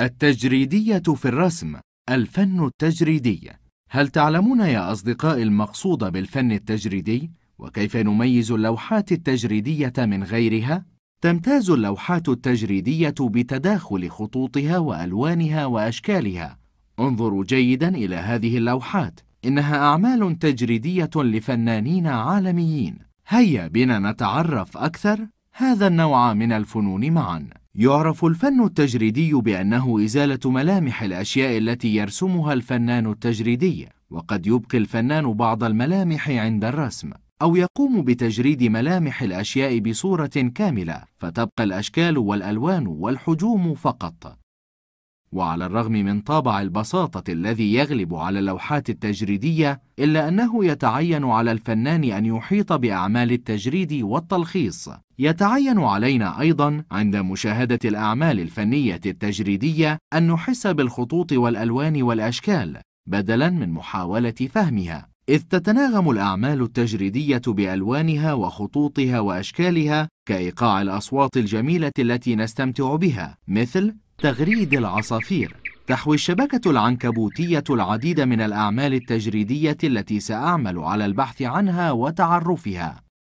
التجريدية في الرسم الفن التجريدي هل تعلمون يا أصدقائي المقصود بالفن التجريدي؟ وكيف نميز اللوحات التجريدية من غيرها؟ تمتاز اللوحات التجريدية بتداخل خطوطها وألوانها وأشكالها انظروا جيدا إلى هذه اللوحات إنها أعمال تجريدية لفنانين عالميين هيا بنا نتعرف أكثر هذا النوع من الفنون معاً يعرف الفن التجريدي بأنه إزالة ملامح الأشياء التي يرسمها الفنان التجريدي وقد يبقي الفنان بعض الملامح عند الرسم أو يقوم بتجريد ملامح الأشياء بصورة كاملة فتبقى الأشكال والألوان والحجوم فقط وعلى الرغم من طابع البساطة الذي يغلب على اللوحات التجريدية إلا أنه يتعين على الفنان أن يحيط بأعمال التجريد والتلخيص يتعين علينا أيضا عند مشاهدة الأعمال الفنية التجريدية أن نحس بالخطوط والألوان والأشكال بدلا من محاولة فهمها إذ تتناغم الأعمال التجريدية بألوانها وخطوطها وأشكالها كإيقاع الأصوات الجميلة التي نستمتع بها مثل تغريد العصافير تحوي الشبكة العنكبوتية العديد من الأعمال التجريدية التي سأعمل على البحث عنها وتعرفها